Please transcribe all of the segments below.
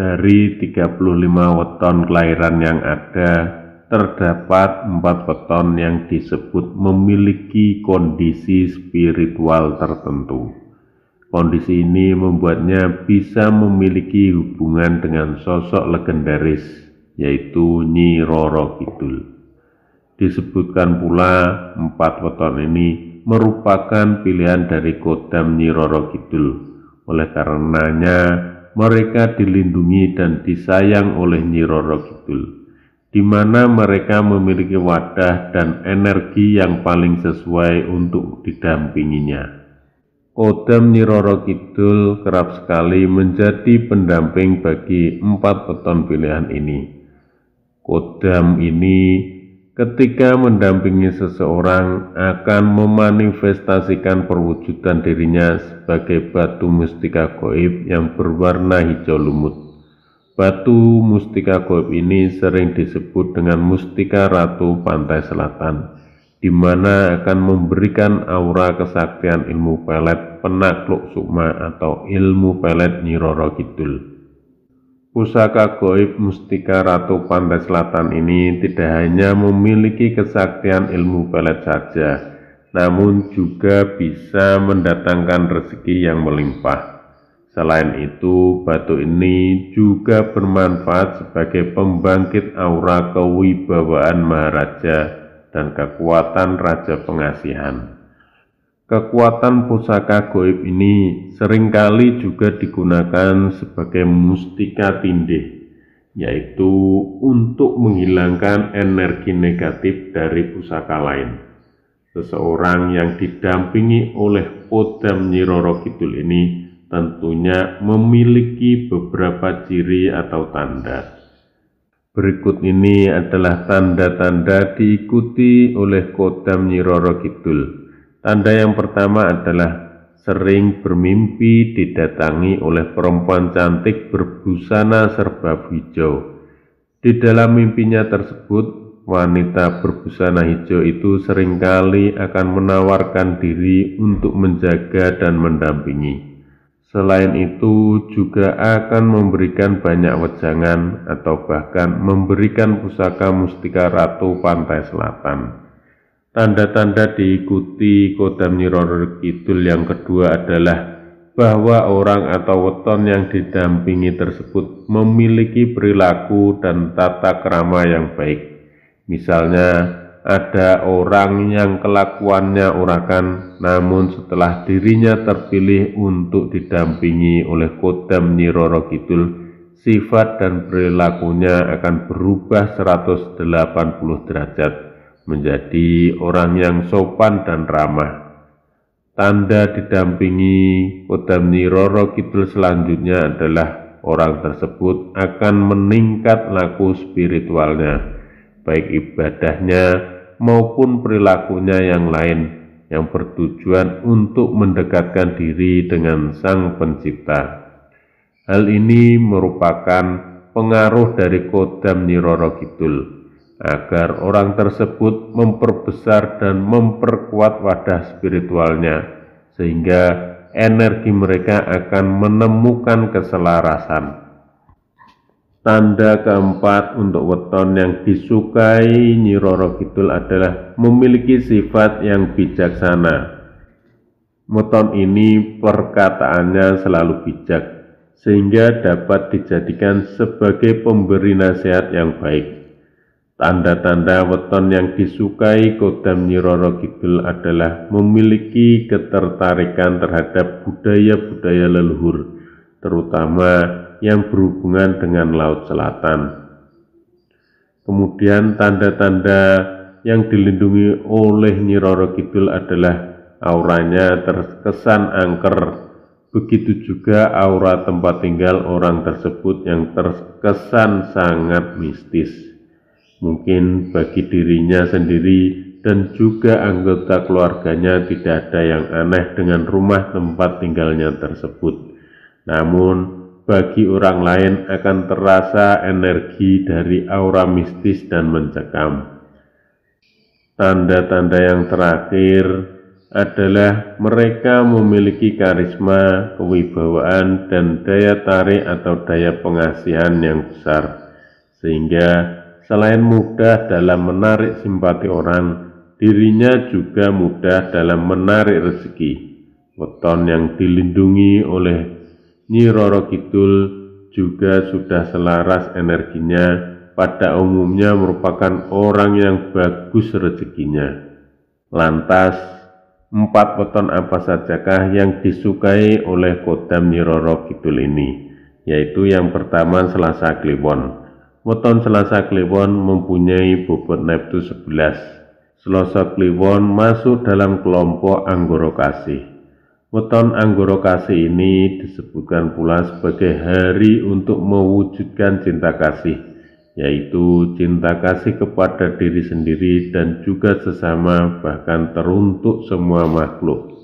Dari 35 weton kelahiran yang ada, terdapat empat weton yang disebut memiliki kondisi spiritual tertentu. Kondisi ini membuatnya bisa memiliki hubungan dengan sosok legendaris, yaitu Nyi Roro Kidul. Disebutkan pula empat weton ini merupakan pilihan dari Kodam Nyi Roro Kidul. Oleh karenanya, mereka dilindungi dan disayang oleh Nyi Roro Kidul, di mana mereka memiliki wadah dan energi yang paling sesuai untuk didampinginya. Kodam Nyi Roro Kidul kerap sekali menjadi pendamping bagi empat beton pilihan ini. Kodam ini ketika mendampingi seseorang akan memanifestasikan perwujudan dirinya sebagai batu mustika goib yang berwarna hijau lumut. Batu mustika goib ini sering disebut dengan mustika ratu pantai selatan, di mana akan memberikan aura kesaktian ilmu pelet penakluk sukma atau ilmu pelet nyiroro kidul. Pusaka goib Mustika Ratu Pantai Selatan ini tidak hanya memiliki kesaktian ilmu pelet saja, namun juga bisa mendatangkan rezeki yang melimpah. Selain itu, batu ini juga bermanfaat sebagai pembangkit aura kewibawaan Maharaja dan kekuatan Raja Pengasihan. Kekuatan pusaka goib ini seringkali juga digunakan sebagai mustika tindih, yaitu untuk menghilangkan energi negatif dari pusaka lain. Seseorang yang didampingi oleh Podam Nyiroro Kidul ini tentunya memiliki beberapa ciri atau tanda. Berikut ini adalah tanda-tanda diikuti oleh Kodam Nyiroro Kidul. Tanda yang pertama adalah sering bermimpi didatangi oleh perempuan cantik berbusana serba hijau. Di dalam mimpinya tersebut, wanita berbusana hijau itu seringkali akan menawarkan diri untuk menjaga dan mendampingi. Selain itu, juga akan memberikan banyak wejangan atau bahkan memberikan pusaka mustika ratu pantai selatan. Tanda-tanda diikuti Kodam Nyiroro Kidul yang kedua adalah bahwa orang atau weton yang didampingi tersebut memiliki perilaku dan tata kerama yang baik. Misalnya, ada orang yang kelakuannya urakan, namun setelah dirinya terpilih untuk didampingi oleh Kodam Nyiroro Kidul, sifat dan perilakunya akan berubah 180 derajat menjadi orang yang sopan dan ramah. Tanda didampingi kodam niroro Kidul selanjutnya adalah orang tersebut akan meningkat laku spiritualnya, baik ibadahnya maupun perilakunya yang lain yang bertujuan untuk mendekatkan diri dengan Sang Pencipta. Hal ini merupakan pengaruh dari Kodam Niroro Kidul agar orang tersebut memperbesar dan memperkuat wadah spiritualnya, sehingga energi mereka akan menemukan keselarasan. Tanda keempat untuk weton yang disukai Nyiroro Kidul adalah memiliki sifat yang bijaksana. Weton ini perkataannya selalu bijak, sehingga dapat dijadikan sebagai pemberi nasihat yang baik. Tanda-tanda weton yang disukai Kodam Nyiroro Kidul adalah memiliki ketertarikan terhadap budaya-budaya leluhur, terutama yang berhubungan dengan Laut Selatan. Kemudian tanda-tanda yang dilindungi oleh Nyiroro Kidul adalah auranya terkesan angker, begitu juga aura tempat tinggal orang tersebut yang terkesan sangat mistis mungkin bagi dirinya sendiri dan juga anggota keluarganya tidak ada yang aneh dengan rumah tempat tinggalnya tersebut. Namun, bagi orang lain akan terasa energi dari aura mistis dan mencekam. Tanda-tanda yang terakhir adalah mereka memiliki karisma, kewibawaan, dan daya tarik atau daya pengasihan yang besar, sehingga Selain mudah dalam menarik simpati orang, dirinya juga mudah dalam menarik rezeki. Weton yang dilindungi oleh Nyi Roro Kidul juga sudah selaras energinya pada umumnya merupakan orang yang bagus rezekinya. Lantas, empat weton apa sajakah yang disukai oleh Kodam Nyi Roro Kidul ini? Yaitu yang pertama Selasa Kliwon. Weton Selasa Kliwon mempunyai bobot Neptu 11. Selasa Kliwon masuk dalam kelompok Anggoro Kasih. Weton Anggoro Kasih ini disebutkan pula sebagai hari untuk mewujudkan cinta kasih, yaitu cinta kasih kepada diri sendiri dan juga sesama bahkan teruntuk semua makhluk.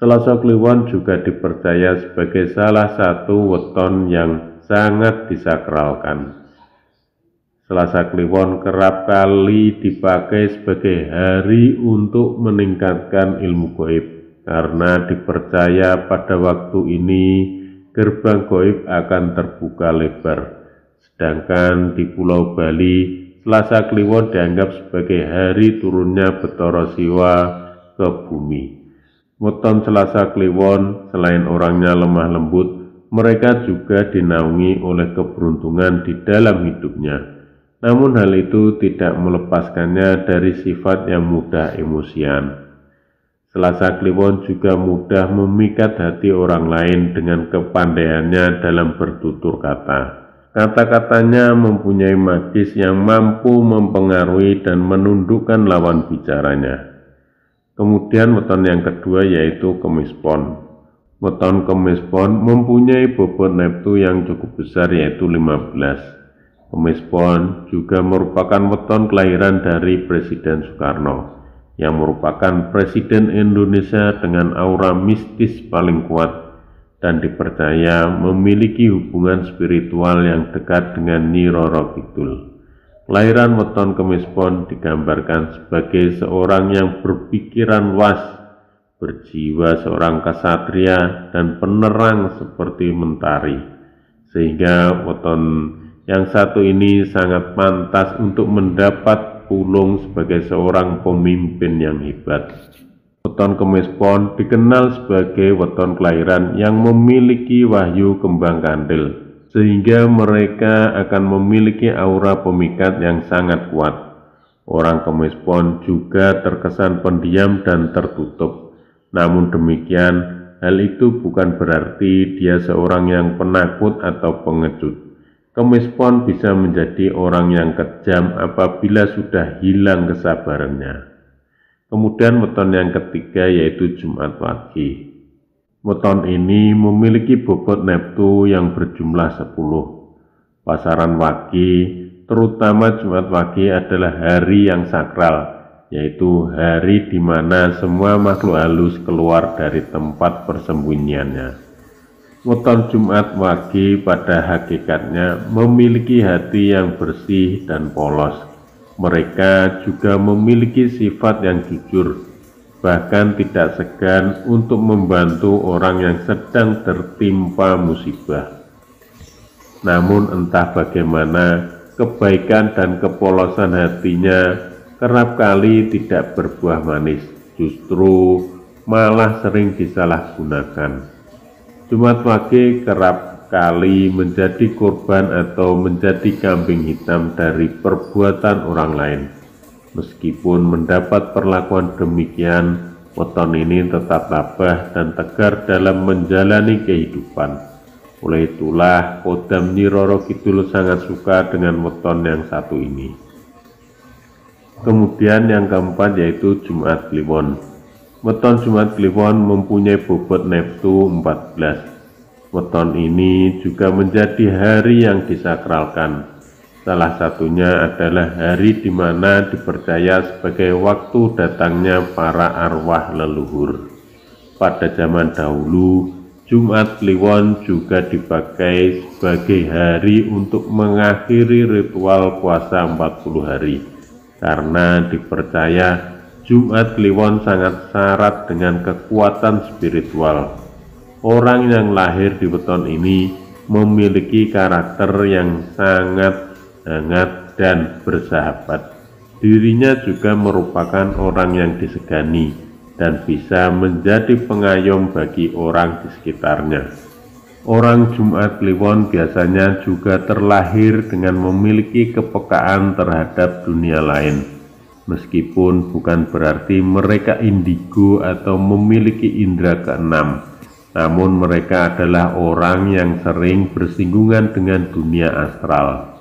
Selasa Kliwon juga dipercaya sebagai salah satu weton yang sangat disakralkan. Selasa Kliwon kerap kali dipakai sebagai hari untuk meningkatkan ilmu goib karena dipercaya pada waktu ini gerbang goib akan terbuka lebar. Sedangkan di Pulau Bali, Selasa Kliwon dianggap sebagai hari turunnya Betoro Siwa ke bumi. Weton Selasa Kliwon selain orangnya lemah lembut, mereka juga dinaungi oleh keberuntungan di dalam hidupnya namun hal itu tidak melepaskannya dari sifat yang mudah emosian. Selasa Kliwon juga mudah memikat hati orang lain dengan kepandaiannya dalam bertutur kata. Kata-katanya mempunyai magis yang mampu mempengaruhi dan menundukkan lawan bicaranya. Kemudian weton yang kedua yaitu kemis pon. Weton kemis pon mempunyai bobot neptu yang cukup besar yaitu 15. Kemis Pon juga merupakan weton kelahiran dari Presiden Soekarno, yang merupakan Presiden Indonesia dengan aura mistis paling kuat dan dipercaya memiliki hubungan spiritual yang dekat dengan Nyi Roro Kidul. Kelahiran weton Kemis Pon digambarkan sebagai seorang yang berpikiran luas, berjiwa seorang kesatria dan penerang seperti mentari, sehingga weton yang satu ini sangat pantas untuk mendapat pulung sebagai seorang pemimpin yang hebat. Weton Kemis dikenal sebagai weton kelahiran yang memiliki wahyu kembang kandil, sehingga mereka akan memiliki aura pemikat yang sangat kuat. Orang Kemis juga terkesan pendiam dan tertutup. Namun demikian, hal itu bukan berarti dia seorang yang penakut atau pengecut. Kemis pon bisa menjadi orang yang kejam apabila sudah hilang kesabarannya. Kemudian weton yang ketiga yaitu Jumat Wage. Weton ini memiliki bobot neptu yang berjumlah 10. Pasaran Wage, terutama Jumat Wage adalah hari yang sakral, yaitu hari di mana semua makhluk halus keluar dari tempat persembunyiannya weton Jumat Wage pada hakikatnya memiliki hati yang bersih dan polos. Mereka juga memiliki sifat yang jujur, bahkan tidak segan untuk membantu orang yang sedang tertimpa musibah. Namun entah bagaimana, kebaikan dan kepolosan hatinya kerap kali tidak berbuah manis, justru malah sering disalahgunakan. Jumat Wage kerap kali menjadi korban atau menjadi kambing hitam dari perbuatan orang lain. Meskipun mendapat perlakuan demikian, weton ini tetap tabah dan tegar dalam menjalani kehidupan. Oleh itulah Kodam Nyi Roro Kidul sangat suka dengan weton yang satu ini. Kemudian yang keempat yaitu Jumat Kliwon. Weton Jumat Kliwon mempunyai bobot Neptu 14. Weton ini juga menjadi hari yang disakralkan. Salah satunya adalah hari di mana dipercaya sebagai waktu datangnya para arwah leluhur. Pada zaman dahulu, Jumat Kliwon juga dipakai sebagai hari untuk mengakhiri ritual puasa 40 hari karena dipercaya Jumat Kliwon sangat syarat dengan kekuatan spiritual. Orang yang lahir di beton ini memiliki karakter yang sangat hangat dan bersahabat. Dirinya juga merupakan orang yang disegani dan bisa menjadi pengayom bagi orang di sekitarnya. Orang Jumat Kliwon biasanya juga terlahir dengan memiliki kepekaan terhadap dunia lain meskipun bukan berarti mereka indigo atau memiliki indera keenam namun mereka adalah orang yang sering bersinggungan dengan dunia astral.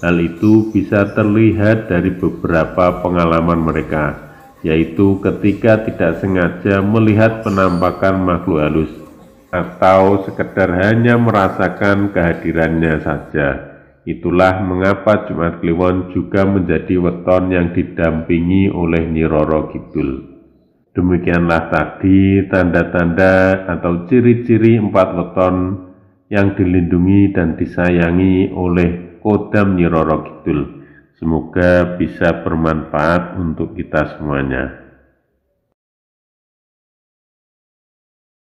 Hal itu bisa terlihat dari beberapa pengalaman mereka, yaitu ketika tidak sengaja melihat penampakan makhluk halus atau sekedar hanya merasakan kehadirannya saja. Itulah mengapa Jumat Kliwon juga menjadi weton yang didampingi oleh Nyi Kidul. Demikianlah tadi tanda-tanda atau ciri-ciri empat weton yang dilindungi dan disayangi oleh Kodam Nyi Kidul. Semoga bisa bermanfaat untuk kita semuanya.